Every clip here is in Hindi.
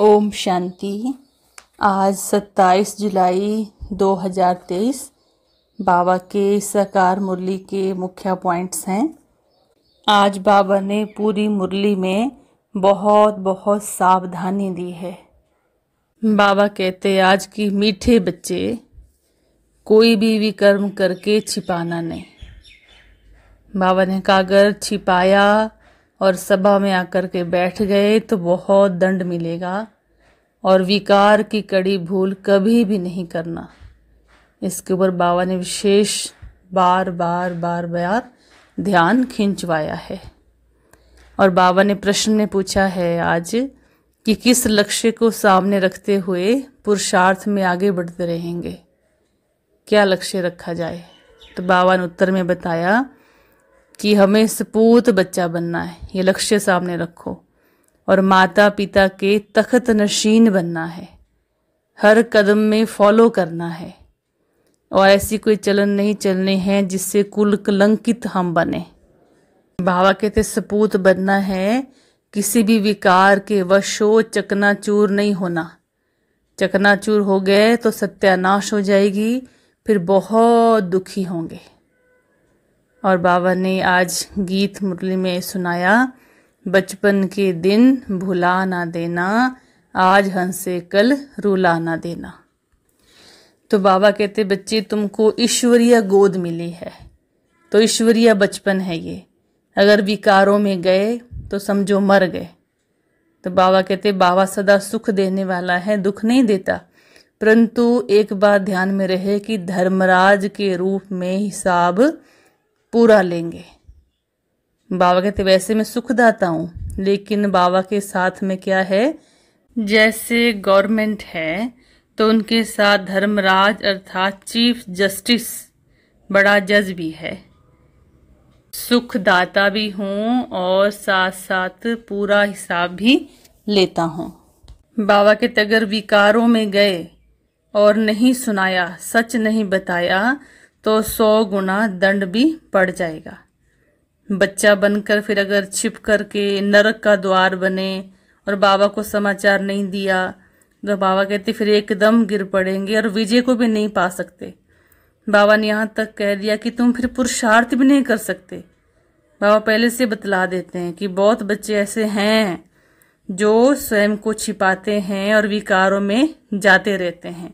ओम शांति आज 27 जुलाई 2023 बाबा के सकार मुरली के मुख्य पॉइंट्स हैं आज बाबा ने पूरी मुरली में बहुत बहुत सावधानी दी है बाबा कहते आज की मीठे बच्चे कोई भी विकर्म करके छिपाना नहीं बाबा ने कहा अगर छिपाया और सभा में आकर के बैठ गए तो बहुत दंड मिलेगा और विकार की कड़ी भूल कभी भी नहीं करना इसके ऊपर बाबा ने विशेष बार बार बार बार ध्यान खिंचवाया है और बाबा ने प्रश्न में पूछा है आज कि किस लक्ष्य को सामने रखते हुए पुरुषार्थ में आगे बढ़ते रहेंगे क्या लक्ष्य रखा जाए तो बाबा ने उत्तर में बताया कि हमें सपूत बच्चा बनना है ये लक्ष्य सामने रखो और माता पिता के तख्त नशीन बनना है हर कदम में फॉलो करना है और ऐसी कोई चलन नहीं चलने हैं जिससे कुल कलंकित हम बने बाबा कहते सपूत बनना है किसी भी विकार के वशो चकनाचूर नहीं होना चकनाचूर हो गए तो सत्यानाश हो जाएगी फिर बहुत दुखी होंगे और बाबा ने आज गीत मुरली में सुनाया बचपन के दिन भुला ना देना आज हंसे कल रुला ना देना तो बाबा कहते बच्चे तुमको ईश्वरीय गोद मिली है तो ईश्वरीय बचपन है ये अगर विकारों में गए तो समझो मर गए तो बाबा कहते बाबा सदा सुख देने वाला है दुख नहीं देता परंतु एक बात ध्यान में रहे कि धर्मराज के रूप में हिसाब पूरा लेंगे बाबा कहते वैसे मैं सुखदाता हूँ लेकिन बाबा के साथ में क्या है जैसे गवर्नमेंट है तो उनके साथ धर्मराज अर्थात चीफ जस्टिस बड़ा जज भी है सुखदाता भी हूँ और साथ साथ पूरा हिसाब भी लेता हूँ बाबा के तगर विकारों में गए और नहीं सुनाया सच नहीं बताया तो सौ गुना दंड भी पड़ जाएगा बच्चा बनकर फिर अगर छिप करके नरक का द्वार बने और बाबा को समाचार नहीं दिया तो बाबा कहते फिर एकदम गिर पड़ेंगे और विजय को भी नहीं पा सकते बाबा ने यहाँ तक कह दिया कि तुम फिर पुरुषार्थ भी नहीं कर सकते बाबा पहले से बतला देते हैं कि बहुत बच्चे ऐसे हैं जो स्वयं को छिपाते हैं और विकारों में जाते रहते हैं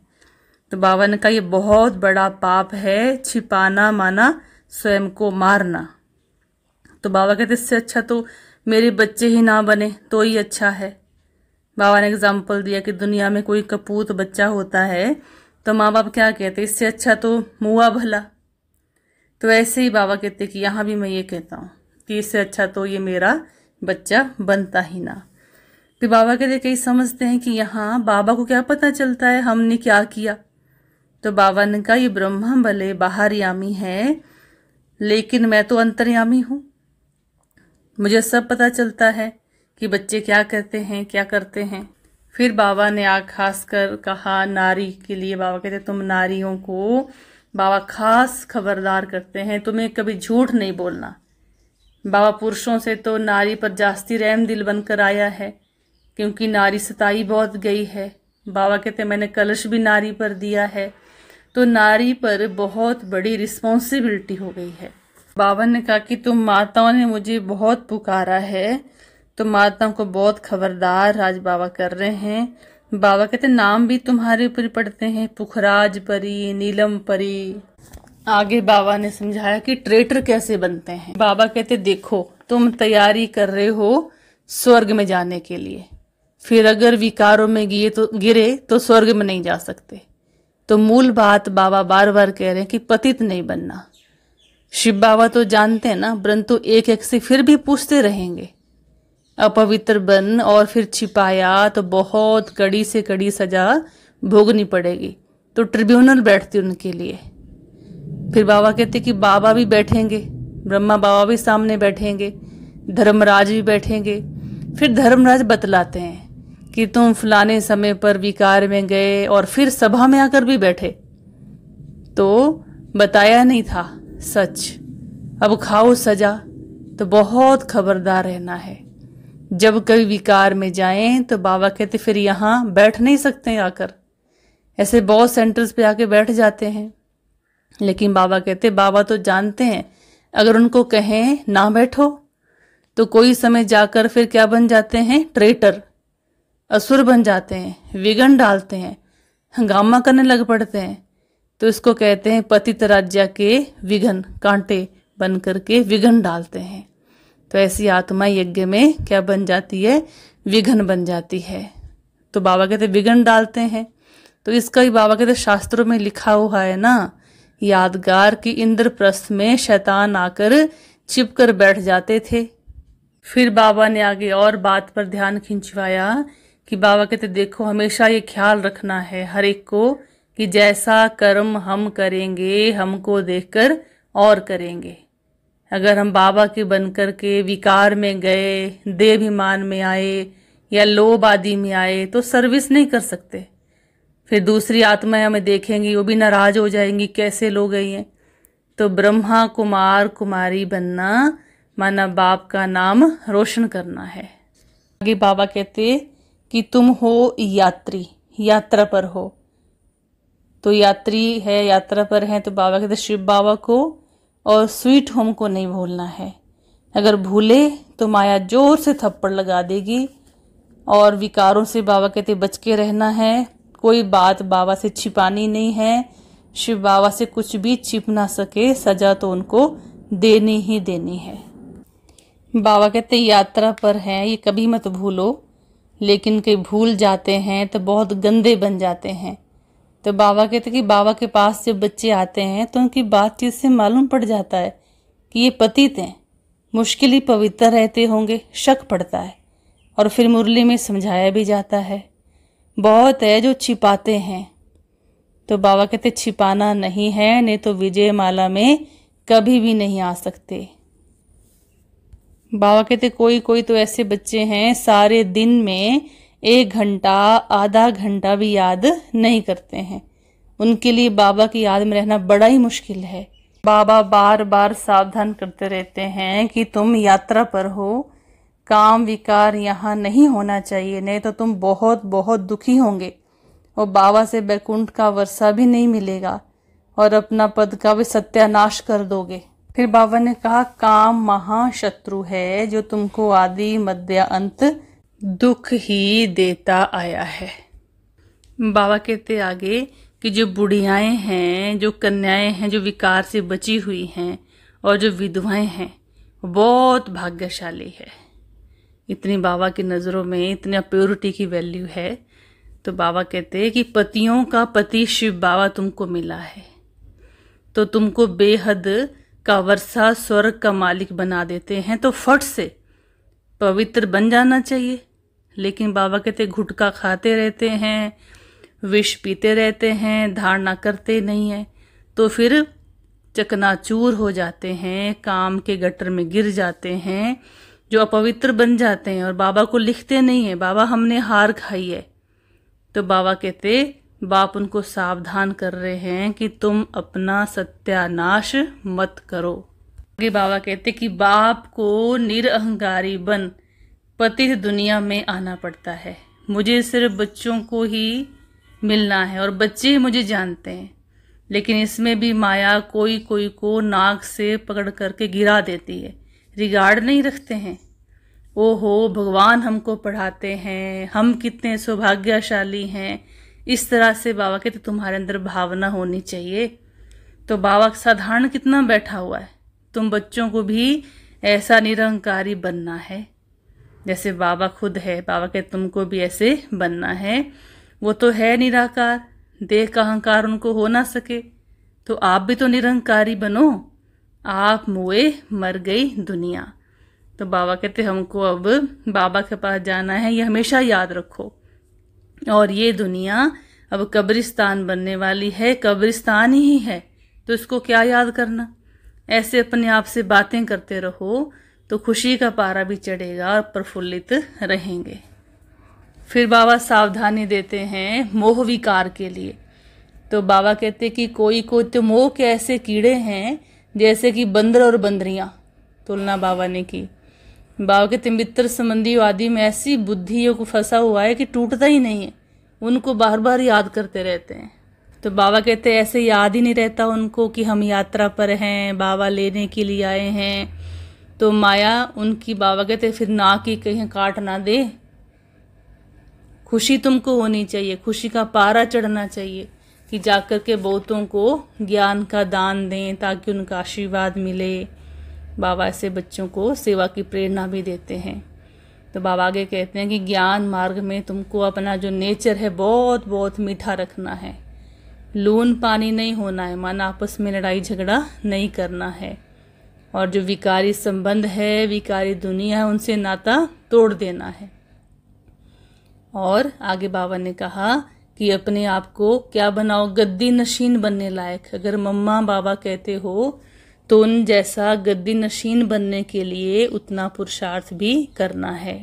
तो बाबा ने कहा यह बहुत बड़ा पाप है छिपाना माना स्वयं को मारना तो बाबा कहते इससे अच्छा तो मेरे बच्चे ही ना बने तो ही अच्छा है बाबा ने एग्जाम्पल दिया कि दुनिया में कोई कपूत बच्चा होता है तो माँ बाप क्या कहते इससे अच्छा तो मुआ भला तो ऐसे ही बाबा कहते कि यहाँ भी मैं ये कहता हूँ कि इससे अच्छा तो ये मेरा बच्चा बनता ही ना तो बाबा कहते कई समझते हैं कि यहाँ बाबा को क्या पता चलता है हमने क्या किया तो बाबा ने कहा ये ब्रह्म भले बाहरयामी है लेकिन मैं तो अंतर्यामी हूँ मुझे सब पता चलता है कि बच्चे क्या कहते हैं क्या करते हैं फिर बाबा ने आ खास कर कहा नारी के लिए बाबा कहते तुम नारियों को बाबा खास खबरदार करते हैं तुम्हें कभी झूठ नहीं बोलना बाबा पुरुषों से तो नारी पर जास्ती रहम दिल बनकर आया है क्योंकि नारी सताई बहुत गई है बाबा कहते मैंने कलश भी नारी पर दिया है तो नारी पर बहुत बड़ी रिस्पॉन्सिबिलिटी हो गई है बाबा ने कहा कि तुम माताओं ने मुझे बहुत पुकारा है तो माताओं को बहुत खबरदार राज बाबा कर रहे हैं बाबा कहते नाम भी तुम्हारे ऊपर पड़ते हैं पुखराज परी नीलम परी आगे बाबा ने समझाया कि ट्रेटर कैसे बनते हैं बाबा कहते देखो तुम तैयारी कर रहे हो स्वर्ग में जाने के लिए फिर अगर विकारों में गिरे तो गिरे तो स्वर्ग में नहीं जा सकते तो मूल बात बाबा बार बार कह रहे हैं कि पतित नहीं बनना शिव बाबा तो जानते हैं ना परंतु एक एक से फिर भी पूछते रहेंगे अपवित्र बन और फिर छिपाया तो बहुत कड़ी से कड़ी सजा भोगनी पड़ेगी तो ट्रिब्यूनल बैठती उनके लिए फिर बाबा कहते कि बाबा भी बैठेंगे ब्रह्मा बाबा भी सामने बैठेंगे धर्मराज भी बैठेंगे फिर धर्मराज बतलाते हैं कि तुम फलाने समय पर विकार में गए और फिर सभा में आकर भी बैठे तो बताया नहीं था सच अब खाओ सजा तो बहुत खबरदार रहना है जब कभी विकार में जाएं तो बाबा कहते फिर यहाँ बैठ नहीं सकते आकर ऐसे बहुत सेंटर्स पे आके बैठ जाते हैं लेकिन बाबा कहते बाबा तो जानते हैं अगर उनको कहें ना बैठो तो कोई समय जाकर फिर क्या बन जाते हैं ट्रेटर असुर बन जाते हैं विघन डालते हैं हंगामा करने लग पड़ते हैं तो इसको कहते हैं पतित राज्य के विघन कांटे बन करके विघन डालते हैं तो ऐसी आत्मा यज्ञ में क्या बन जाती है विघन बन जाती है तो बाबा कहते विघन डालते हैं तो इसका ही बाबा कहते शास्त्रों में लिखा हुआ है ना यादगार की इंद्रप्रस्थ में शैतान आकर कर बैठ जाते थे फिर बाबा ने आगे और बात पर ध्यान खिंचवाया कि बाबा कहते देखो हमेशा ये ख्याल रखना है हर एक को कि जैसा कर्म हम करेंगे हमको देखकर और करेंगे अगर हम बाबा के बनकर के विकार में गए देभिमान में आए या लोभ आदि में आए तो सर्विस नहीं कर सकते फिर दूसरी आत्माएं हमें देखेंगी वो भी नाराज हो जाएंगी कैसे लोग गई हैं तो ब्रह्मा कुमार कुमारी बनना माना बाप का नाम रोशन करना है आगे बाबा कहते कि तुम हो यात्री यात्रा पर हो तो यात्री है यात्रा पर है तो बाबा कहते शिव बाबा को और स्वीट होम को नहीं भूलना है अगर भूले तो माया जोर से थप्पड़ लगा देगी और विकारों से बाबा कहते बच के रहना है कोई बात बाबा से छिपानी नहीं है शिव बाबा से कुछ भी छिप ना सके सजा तो उनको देनी ही देनी है बाबा कहते यात्रा पर हैं ये कभी मत भूलो लेकिन कई भूल जाते हैं तो बहुत गंदे बन जाते हैं तो बाबा कहते कि बाबा के पास जब बच्चे आते हैं तो उनकी बातचीत से मालूम पड़ जाता है कि ये पतित हैं मुश्किल ही पवित्र रहते होंगे शक पड़ता है और फिर मुरली में समझाया भी जाता है बहुत है जो छिपाते हैं तो बाबा कहते छिपाना नहीं है नहीं तो विजय माला में कभी भी नहीं आ सकते बाबा कहते कोई कोई तो ऐसे बच्चे हैं सारे दिन में एक घंटा आधा घंटा भी याद नहीं करते हैं उनके लिए बाबा की याद में रहना बड़ा ही मुश्किल है बाबा बार बार सावधान करते रहते हैं कि तुम यात्रा पर हो काम विकार यहाँ नहीं होना चाहिए नहीं तो तुम बहुत बहुत दुखी होंगे और बाबा से बैकुंठ का वर्षा भी नहीं मिलेगा और अपना पद का भी सत्यानाश कर दोगे फिर बाबा ने कहा काम महाशत्रु है जो तुमको आदि मध्य अंत दुख ही देता आया है बाबा कहते आगे कि जो बुढ़ियाएं हैं जो कन्याएं हैं जो विकार से बची हुई हैं और जो विधवाएं हैं बहुत भाग्यशाली है इतनी बाबा की नज़रों में इतनी प्योरिटी की वैल्यू है तो बाबा कहते हैं कि पतियों का पति शिव बाबा तुमको मिला है तो तुमको बेहद का वर्षा स्वर्ग का मालिक बना देते हैं तो फट से पवित्र बन जाना चाहिए लेकिन बाबा कहते घुटका खाते रहते हैं विष पीते रहते हैं धारणा करते नहीं हैं तो फिर चकनाचूर हो जाते हैं काम के गटर में गिर जाते हैं जो अपवित्र बन जाते हैं और बाबा को लिखते नहीं है बाबा हमने हार खाई है तो बाबा कहते बाप उनको सावधान कर रहे हैं कि तुम अपना सत्यानाश मत करो आगे बाबा कहते कि बाप को निरअहकारी बन पति दुनिया में आना पड़ता है मुझे सिर्फ बच्चों को ही मिलना है और बच्चे ही मुझे जानते हैं लेकिन इसमें भी माया कोई कोई को नाक से पकड़ करके गिरा देती है रिगार्ड नहीं रखते हैं ओहो भगवान हमको पढ़ाते हैं हम कितने सौभाग्यशाली हैं इस तरह से बाबा के तो तुम्हारे अंदर भावना होनी चाहिए तो बाबा साधारण कितना बैठा हुआ है तुम बच्चों को भी ऐसा निरंकारी बनना है जैसे बाबा खुद है बाबा के तुमको भी ऐसे बनना है वो तो है निराकार देह का अहंकार उनको हो ना सके तो आप भी तो निरंकारी बनो आप मुए मर गई दुनिया तो बाबा कहते हमको अब बाबा के पास जाना है ये हमेशा याद रखो और ये दुनिया अब कब्रिस्तान बनने वाली है कब्रिस्तान ही है तो इसको क्या याद करना ऐसे अपने आप से बातें करते रहो तो खुशी का पारा भी चढ़ेगा और प्रफुल्लित रहेंगे फिर बाबा सावधानी देते हैं मोह विकार के लिए तो बाबा कहते कि कोई कोई तो मोह के ऐसे कीड़े हैं जैसे कि बंदर और बंदरियाँ तुलना बाबा ने की बाबा के तिमित्र संबंधी वादी में ऐसी बुद्धि को फंसा हुआ है कि टूटता ही नहीं है उनको बार बार याद करते रहते हैं तो बाबा कहते हैं ऐसे याद ही नहीं रहता उनको कि हम यात्रा पर हैं बाबा लेने के लिए आए हैं तो माया उनकी बाबा कहते फिर ना की कहीं काट ना दे खुशी तुमको होनी चाहिए खुशी का पारा चढ़ना चाहिए कि जाकर के बहुतों को ज्ञान का दान दें ताकि उनका आशीर्वाद मिले बाबा ऐसे बच्चों को सेवा की प्रेरणा भी देते हैं तो बाबा आगे कहते हैं कि ज्ञान मार्ग में तुमको अपना जो नेचर है बहुत बहुत मीठा रखना है लून पानी नहीं होना है मन आपस में लड़ाई झगड़ा नहीं करना है और जो विकारी संबंध है विकारी दुनिया है उनसे नाता तोड़ देना है और आगे बाबा ने कहा कि अपने आप को क्या बनाओ गद्दी नशीन बनने लायक अगर मम्मा बाबा कहते हो तो उन जैसा गद्दी नशीन बनने के लिए उतना पुरुषार्थ भी करना है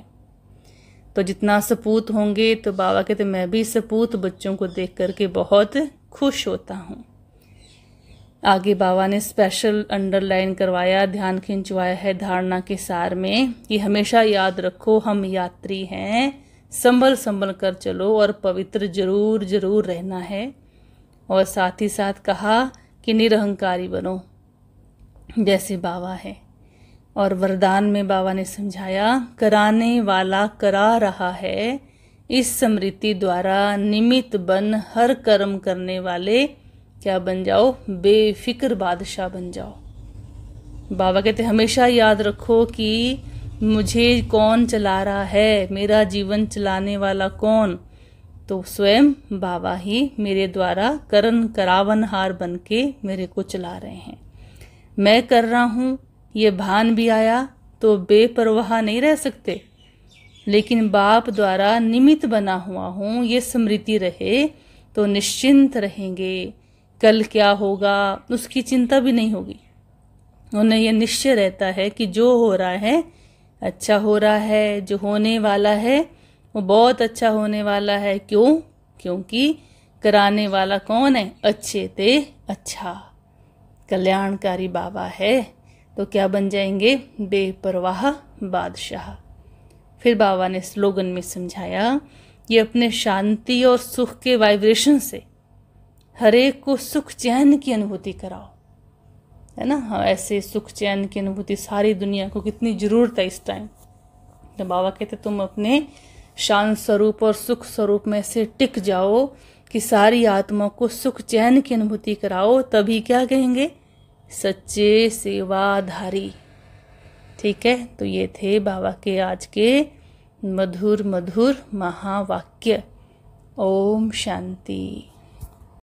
तो जितना सपूत होंगे तो बाबा कहते मैं भी सपूत बच्चों को देख करके बहुत खुश होता हूँ आगे बाबा ने स्पेशल अंडरलाइन करवाया ध्यान खिंचवाया है धारणा के सार में कि हमेशा याद रखो हम यात्री हैं संभल संभल कर चलो और पवित्र जरूर जरूर रहना है और साथ ही साथ कहा कि निरहंकारी बनो जैसे बाबा है और वरदान में बाबा ने समझाया कराने वाला करा रहा है इस स्मृति द्वारा निमित बन हर कर्म करने वाले क्या बन जाओ बेफिक्र बादशाह बन जाओ बाबा कहते हमेशा याद रखो कि मुझे कौन चला रहा है मेरा जीवन चलाने वाला कौन तो स्वयं बाबा ही मेरे द्वारा करण हार बन के मेरे को चला रहे हैं मैं कर रहा हूँ ये भान भी आया तो बेपरवाह नहीं रह सकते लेकिन बाप द्वारा निमित्त बना हुआ हूँ ये स्मृति रहे तो निश्चिंत रहेंगे कल क्या होगा उसकी चिंता भी नहीं होगी उन्हें यह निश्चय रहता है कि जो हो रहा है अच्छा हो रहा है जो होने वाला है वो बहुत अच्छा होने वाला है क्यों क्योंकि कराने वाला कौन है अच्छे ते अच्छा कल्याणकारी बाबा है तो क्या बन जाएंगे बेपरवाह बादशाह फिर बाबा ने स्लोगन में समझाया ये अपने शांति और सुख के वाइब्रेशन से हरेक को सुख चैन की अनुभूति कराओ है ना हाँ ऐसे सुख चैन की अनुभूति सारी दुनिया को कितनी ज़रूरत है इस टाइम तो बाबा कहते तुम अपने शांत स्वरूप और सुख स्वरूप में से टिक जाओ कि सारी आत्मा को सुख चैन की अनुभूति कराओ तभी क्या कहेंगे सच्चे सेवाधारी ठीक है तो ये थे बाबा के आज के मधुर मधुर महावाक्य ओम शांति